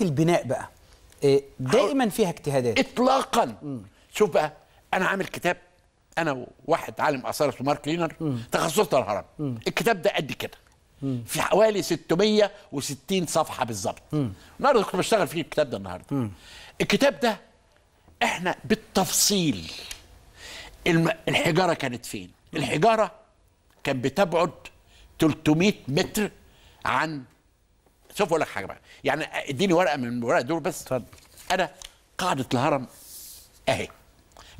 عمليه البناء بقى آه، دائما فيها اجتهادات اطلاقا شوف بقى انا عامل كتاب انا وواحد عالم اثار اسمه مارك لينر تخصصنا الهرم الكتاب ده قد كده في حوالي 660 صفحه بالظبط النهارده كنت بشتغل فيه الكتاب ده النهارده الكتاب ده احنا بالتفصيل الم... الحجاره كانت فين الحجاره كان بتبعد 300 متر عن سوف اقول لك حاجه بقى يعني اديني ورقه من الورق دول بس اتفضل انا قاعده الهرم اهي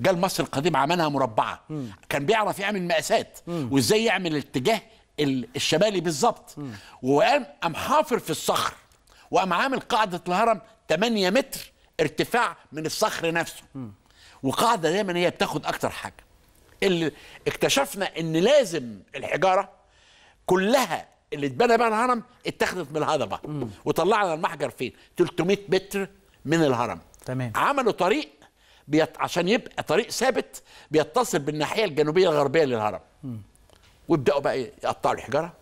جه مصر القديم عملها مربعه م. كان بيعرف يعمل مقاسات وازاي يعمل الاتجاه الشمالي بالظبط وقام قام حافر في الصخر وقام عامل قاعده الهرم 8 متر ارتفاع من الصخر نفسه م. وقاعده دايما هي بتاخد اكتر حاجه اللي اكتشفنا ان لازم الحجاره كلها اللي اتبنى بقى الهرم اتخذت من الهضبه وطلعنا المحجر فين 300 متر من الهرم تمام عملوا طريق بيت... عشان يبقى طريق ثابت بيتصل بالناحيه الجنوبيه الغربيه للهرم وابدأوا ويبداوا بقى يقطعوا الحجاره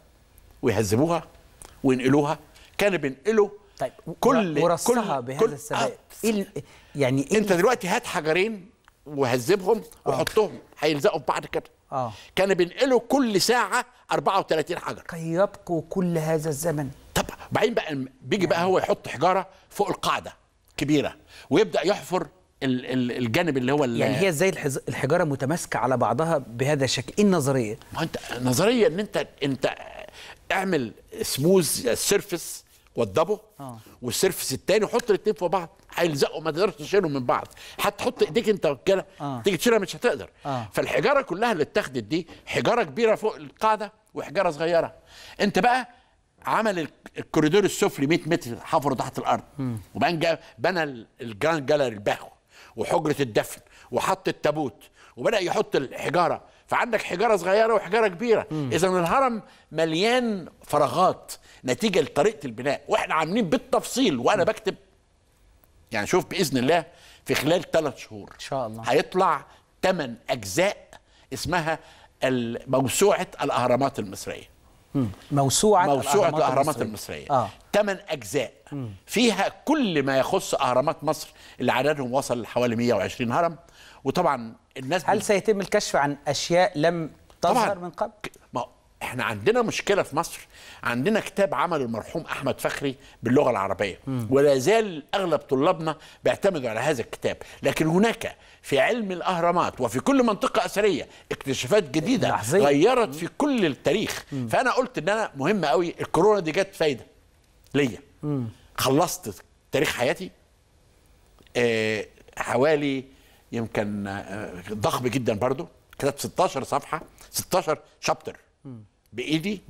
ويهذبوها وينقلوها كانوا بينقلوا طيب كل ورصها كل بهذا كل السبب آه. إيه يعني إيه؟ انت دلوقتي هات حجرين وهذبهم آه. وحطهم هيلزقوا في بعض كده آه. كان بينقلوا كل ساعه 34 حجر يبقوا كل هذا الزمن طب بعدين بقى بيجي بقى هو يحط حجاره فوق القاعده كبيره ويبدا يحفر الجانب اللي هو يعني هي ازاي الحجاره متماسكه على بعضها بهذا الشكل ايه النظريه ما انت نظريه ان انت انت اعمل سموز سيرفس وضبه آه. والسيرفس الثاني وحط الاثنين فوق بعض هيلزقوا ما تقدرش تشيلهم من بعض هتحط ايديك انت كده آه. تيجي تشيلها مش هتقدر آه. فالحجاره كلها اللي اتاخدت دي حجاره كبيره فوق القاعده وحجاره صغيره انت بقى عمل الكوريدور السفلي 100 متر حفره تحت الارض وبعدين بنى الجراند جالري الباخو وحجره الدفن وحط التابوت وبدا يحط الحجاره فعندك حجاره صغيره وحجاره كبيره اذا الهرم مليان فراغات نتيجه لطريقه البناء واحنا عاملين بالتفصيل وانا بكتب يعني شوف باذن الله في خلال ثلاث شهور ان شاء الله هيطلع ثمان اجزاء اسمها موسوعه الاهرامات المصريه موسوعه موسوعه الاهرامات, الأهرامات المصريه ثمان آه. اجزاء م. فيها كل ما يخص اهرامات مصر اللي عددهم وصل لحوالي 120 هرم وطبعا الناس هل سيتم الكشف عن اشياء لم تظهر من قبل احنا عندنا مشكله في مصر عندنا كتاب عمله المرحوم احمد فخري باللغه العربيه ولا زال اغلب طلابنا بيعتمدوا على هذا الكتاب لكن هناك في علم الاهرامات وفي كل منطقه اثريه اكتشافات جديده لحظية. غيرت في كل التاريخ م. فانا قلت ان انا مهم قوي الكورونا دي جت فايده ليا خلصت تاريخ حياتي آه حوالي يمكن آه، ضخم جدا برضو كتبت 16 صفحه 16 شابتر بايدي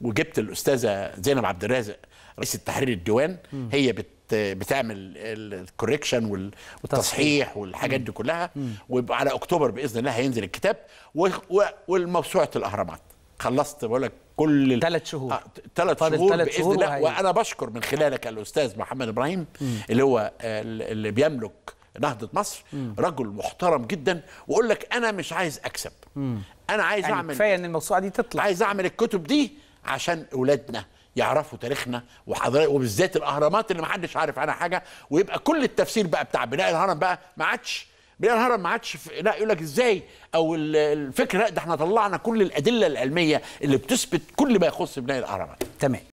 وجبت الاستاذه زينب عبد الرازق رئيس التحرير الديوان هي بت بتعمل الكوريكشن والتصحيح والحاجات دي كلها وعلى اكتوبر باذن الله هينزل الكتاب والموسوعه الاهرامات خلصت بقول لك كل ثلاث شهور ثلاث آه، شهور باذن شهور الله وانا بشكر من خلالك الاستاذ محمد ابراهيم مم. اللي هو اللي بيملك نهضه مصر مم. رجل محترم جدا واقول لك انا مش عايز اكسب مم. انا عايز يعني اعمل كفايه ان الموسوعه دي تطلع عايز اعمل الكتب دي عشان اولادنا يعرفوا تاريخنا وحضارات وبالذات الاهرامات اللي محدش عارف عنها حاجه ويبقى كل التفسير بقى بتاع بناء الهرم بقى ما عادش بناء الهرم ما عادش لا يقول لك ازاي او الفكره لا ده احنا طلعنا كل الادله العلميه اللي بتثبت كل ما يخص بناء الاهرامات تمام